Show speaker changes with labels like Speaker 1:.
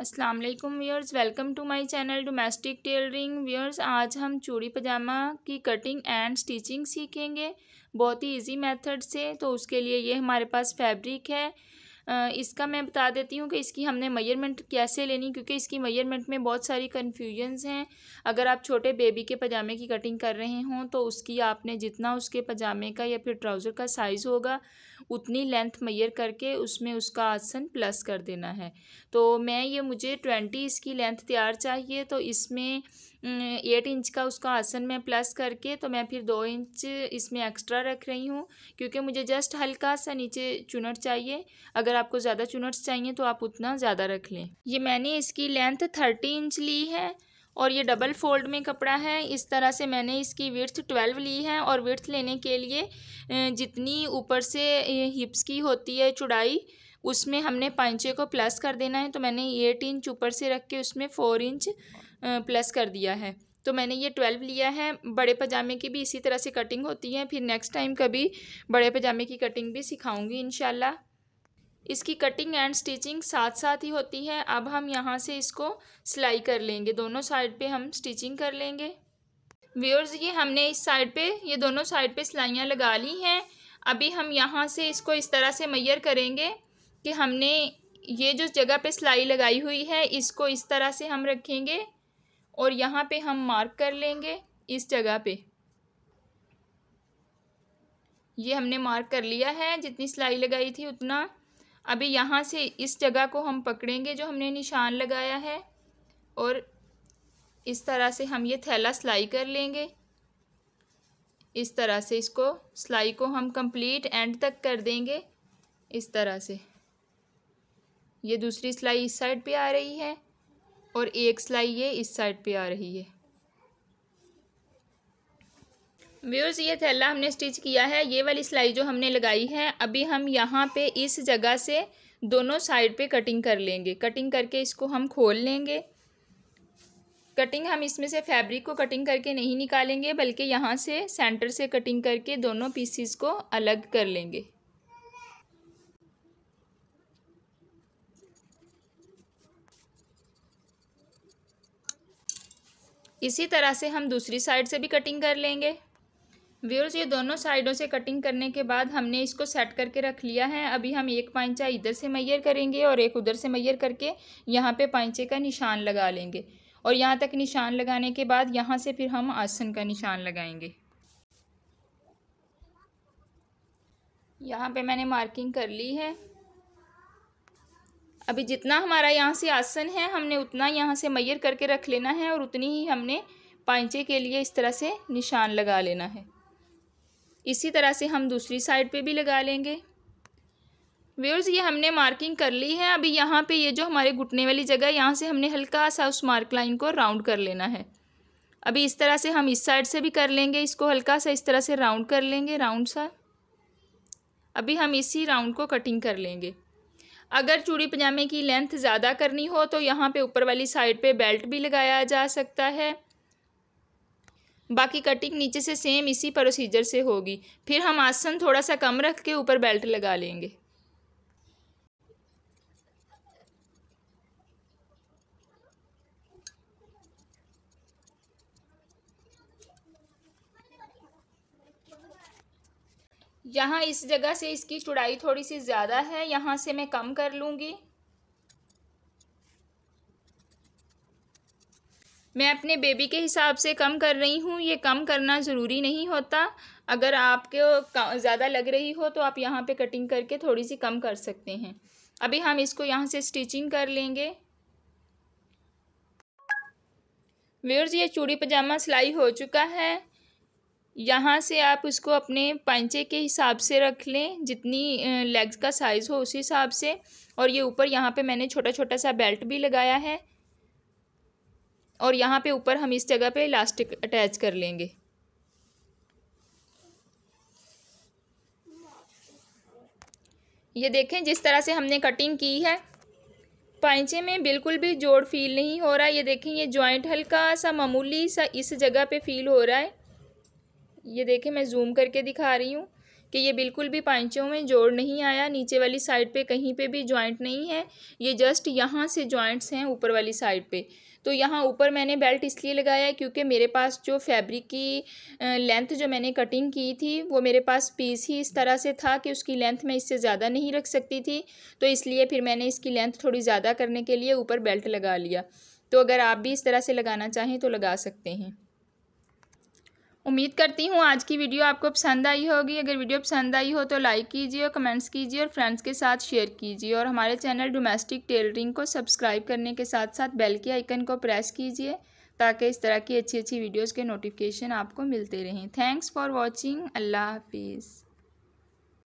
Speaker 1: अस्सलाम वालेकुम viewers welcome to my channel domestic tailoring viewers आज हम चूड़ी पजामा की कटिंग एंड स्टिचिंग सीखेंगे बहुत ही इजी मेथड से तो उसके लिए ये हमारे पास फैब्रिक है इसका मैं बता देती हूँ कि इसकी हमने मेजरमेंट कैसे लेनी क्योंकि इसकी मेजरमेंट में बहुत सारी कन्फ्यूजन्स हैं अगर आप छोटे बेबी के पजामे की कटिंग कर रहे हों तो उसकी आपने जितना उसके पजामे का या फिर ट्राउज़र का साइज़ होगा उतनी लेंथ मैयर करके उसमें उसका आसन प्लस कर देना है तो मैं ये मुझे ट्वेंटी इसकी लेंथ तैयार चाहिए तो इसमें एट इंच का उसका आसन मैं प्लस करके तो मैं फिर दो इंच इसमें एक्स्ट्रा रख रही हूँ क्योंकि मुझे जस्ट हल्का सा नीचे चुनट चाहिए अगर आपको ज़्यादा चुनट चाहिए तो आप उतना ज़्यादा रख लें ये मैंने इसकी लेंथ थर्टी इंच ली है और ये डबल फोल्ड में कपड़ा है इस तरह से मैंने इसकी विर्थ ट्वेल्व ली है और विर्थ लेने के लिए जितनी ऊपर से हिप्स की होती है चुड़ाई उसमें हमने पाँचे को प्लस कर देना है तो मैंने एट इंच ऊपर से रख के उसमें फ़ोर इंच प्लस कर दिया है तो मैंने ये ट्वेल्व लिया है बड़े पजामे की भी इसी तरह से कटिंग होती है फिर नेक्स्ट टाइम कभी बड़े पजामे की कटिंग भी सिखाऊंगी इन इसकी कटिंग एंड स्टिचिंग साथ साथ ही होती है अब हम यहाँ से इसको सिलाई कर लेंगे दोनों साइड पे हम स्टिचिंग कर लेंगे व्यूअर्स ये हमने इस साइड पे ये दोनों साइड पे सिलाइयाँ लगा ली हैं अभी हम यहाँ से इसको इस तरह से मैयर करेंगे कि हमने ये जो जगह पे सिलाई लगाई हुई है इसको इस तरह से हम रखेंगे और यहाँ पर हम मार्क कर लेंगे इस जगह पर ये हमने मार्क कर लिया है जितनी सिलाई लगाई थी उतना अभी यहाँ से इस जगह को हम पकड़ेंगे जो हमने निशान लगाया है और इस तरह से हम ये थैला सिलाई कर लेंगे इस तरह से इसको सिलाई को हम कंप्लीट एंड तक कर देंगे इस तरह से ये दूसरी सिलाई इस साइड पे आ रही है और एक सिलाई ये इस साइड पे आ रही है व्यूर्स ये थैला हमने स्टिच किया है ये वाली सिलाई जो हमने लगाई है अभी हम यहाँ पे इस जगह से दोनों साइड पे कटिंग कर लेंगे कटिंग करके इसको हम खोल लेंगे कटिंग हम इसमें से फैब्रिक को कटिंग करके नहीं निकालेंगे बल्कि यहाँ से सेंटर से कटिंग करके दोनों पीसीस को अलग कर लेंगे इसी तरह से हम दूसरी साइड से भी कटिंग कर लेंगे व्यूअर्स ये दोनों साइडों से कटिंग करने के बाद हमने इसको सेट करके रख लिया है अभी हम एक पैंचा इधर से मैयर करेंगे और एक उधर से मैयर करके यहाँ पे पैंचे का निशान लगा लेंगे और यहाँ तक निशान लगाने के बाद यहाँ से फिर हम आसन का निशान लगाएंगे यहाँ पे मैंने मार्किंग कर ली है अभी जितना हमारा यहाँ से आसन है हमने उतना यहाँ से मैयर करके रख लेना है और उतनी ही हमने पाइचे के लिए इस तरह से निशान लगा लेना है इसी तरह से हम दूसरी साइड पे भी लगा लेंगे व्यूर्स ये हमने मार्किंग कर ली है अभी यहाँ पे ये जो हमारे घुटने वाली जगह है यहाँ से हमने हल्का सा उस मार्क लाइन को राउंड कर लेना है अभी इस तरह से हम इस साइड से भी कर लेंगे इसको हल्का सा इस तरह से राउंड कर लेंगे राउंड सा अभी हम इसी राउंड को कटिंग कर लेंगे अगर चूड़ी पजामे की लेंथ ज़्यादा करनी हो तो यहाँ पे ऊपर वाली साइड पे बेल्ट भी लगाया जा सकता है बाकी कटिंग नीचे से सेम इसी प्रोसीजर से होगी फिर हम आसन थोड़ा सा कम रख के ऊपर बेल्ट लगा लेंगे यहाँ इस जगह से इसकी चुड़ाई थोड़ी सी ज़्यादा है यहाँ से मैं कम कर लूँगी मैं अपने बेबी के हिसाब से कम कर रही हूँ ये कम करना ज़रूरी नहीं होता अगर आपको ज़्यादा लग रही हो तो आप यहाँ पे कटिंग करके थोड़ी सी कम कर सकते हैं अभी हम इसको यहाँ से स्टिचिंग कर लेंगे व्यूर्स ये चूड़ी पजामा सिलाई हो चुका है यहाँ से आप उसको अपने पंचे के हिसाब से रख लें जितनी लेग्स का साइज़ हो उसी हिसाब से और ये ऊपर यहाँ पे मैंने छोटा छोटा सा बेल्ट भी लगाया है और यहाँ पे ऊपर हम इस जगह पे इलास्टिक अटैच कर लेंगे ये देखें जिस तरह से हमने कटिंग की है पैंचे में बिल्कुल भी जोड़ फील नहीं हो रहा है ये देखें ये जॉइंट हल्का सा मामूली सा इस जगह पे फील हो रहा है ये देखें मैं जूम करके दिखा रही हूँ कि ये बिल्कुल भी पांचों में जोड़ नहीं आया नीचे वाली साइड पे कहीं पे भी जॉइंट नहीं है ये जस्ट यहाँ से जॉइंट्स हैं ऊपर वाली साइड पे तो यहाँ ऊपर मैंने बेल्ट इसलिए लगाया क्योंकि मेरे पास जो फैब्रिक की लेंथ जो मैंने कटिंग की थी वो मेरे पास पीस ही इस तरह से था कि उसकी लेंथ मैं इससे ज़्यादा नहीं रख सकती थी तो इसलिए फिर मैंने इसकी लेंथ थोड़ी ज़्यादा करने के लिए ऊपर बेल्ट लगा लिया तो अगर आप भी इस तरह से लगाना चाहें तो लगा सकते हैं उम्मीद करती हूँ आज की वीडियो आपको पसंद आई होगी अगर वीडियो पसंद आई हो तो लाइक कीजिए और कमेंट्स कीजिए और फ्रेंड्स के साथ शेयर कीजिए और हमारे चैनल डोमेस्टिक टेलरिंग को सब्सक्राइब करने के साथ साथ बेल के आइकन को प्रेस कीजिए ताकि इस तरह की अच्छी अच्छी वीडियोज़ के नोटिफिकेशन आपको मिलते रहें थैंक्स फॉर वॉचिंग अल्लाह हाफिज़